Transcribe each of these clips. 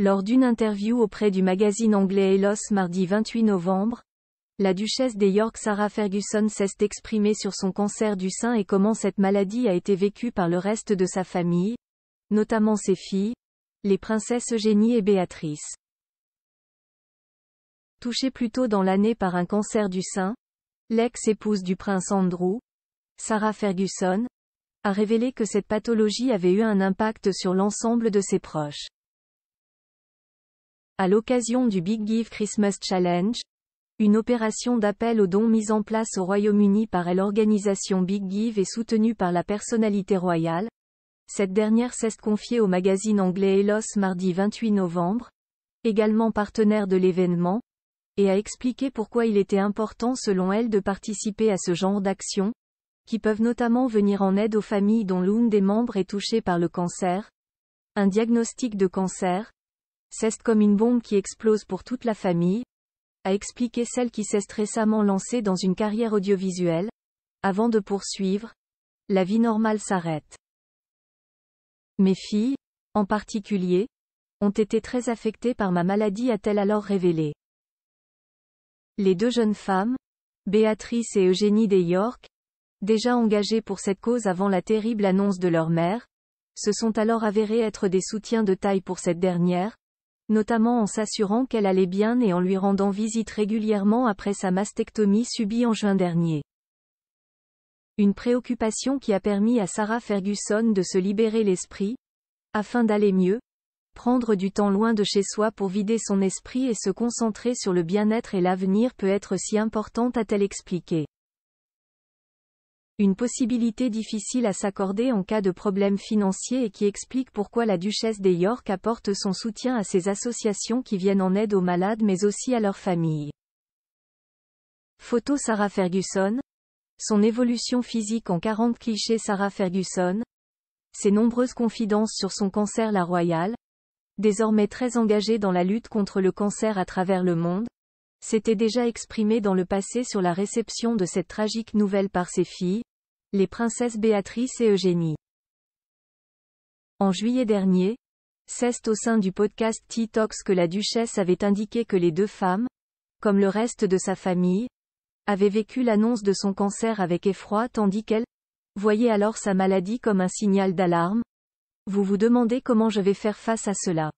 Lors d'une interview auprès du magazine anglais Elos mardi 28 novembre, la duchesse des York Sarah Ferguson cesse d'exprimer sur son cancer du sein et comment cette maladie a été vécue par le reste de sa famille, notamment ses filles, les princesses Eugénie et Béatrice. Touchée plus tôt dans l'année par un cancer du sein, l'ex-épouse du prince Andrew, Sarah Ferguson, a révélé que cette pathologie avait eu un impact sur l'ensemble de ses proches. À l'occasion du Big Give Christmas Challenge, une opération d'appel aux dons mise en place au Royaume-Uni par l'organisation Big Give et soutenue par la personnalité royale, cette dernière s'est confiée au magazine anglais Elos mardi 28 novembre, également partenaire de l'événement, et a expliqué pourquoi il était important selon elle de participer à ce genre d'action, qui peuvent notamment venir en aide aux familles dont l'une des membres est touchée par le cancer, un diagnostic de cancer, c'est comme une bombe qui explose pour toute la famille, a expliqué celle qui s'est récemment lancée dans une carrière audiovisuelle, avant de poursuivre, la vie normale s'arrête. Mes filles, en particulier, ont été très affectées par ma maladie a-t-elle alors révélé. Les deux jeunes femmes, Béatrice et Eugénie des York, déjà engagées pour cette cause avant la terrible annonce de leur mère, se sont alors avérées être des soutiens de taille pour cette dernière, notamment en s'assurant qu'elle allait bien et en lui rendant visite régulièrement après sa mastectomie subie en juin dernier. Une préoccupation qui a permis à Sarah Ferguson de se libérer l'esprit, afin d'aller mieux, prendre du temps loin de chez soi pour vider son esprit et se concentrer sur le bien-être et l'avenir peut être si importante a-t-elle expliqué. Une possibilité difficile à s'accorder en cas de problème financier et qui explique pourquoi la duchesse des York apporte son soutien à ces associations qui viennent en aide aux malades mais aussi à leurs familles. Photo Sarah Ferguson. Son évolution physique en 40 clichés Sarah Ferguson. Ses nombreuses confidences sur son cancer La Royale. Désormais très engagée dans la lutte contre le cancer à travers le monde s'était déjà exprimée dans le passé sur la réception de cette tragique nouvelle par ses filles, les princesses Béatrice et Eugénie. En juillet dernier, c'est au sein du podcast T-Tox que la duchesse avait indiqué que les deux femmes, comme le reste de sa famille, avaient vécu l'annonce de son cancer avec effroi tandis qu'elle, voyait alors sa maladie comme un signal d'alarme. Vous vous demandez comment je vais faire face à cela.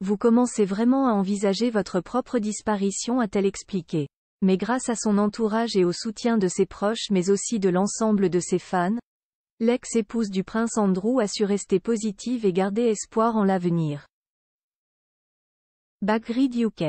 Vous commencez vraiment à envisager votre propre disparition a-t-elle expliqué mais grâce à son entourage et au soutien de ses proches mais aussi de l'ensemble de ses fans, l'ex-épouse du prince Andrew a su rester positive et garder espoir en l'avenir. Bagrid UK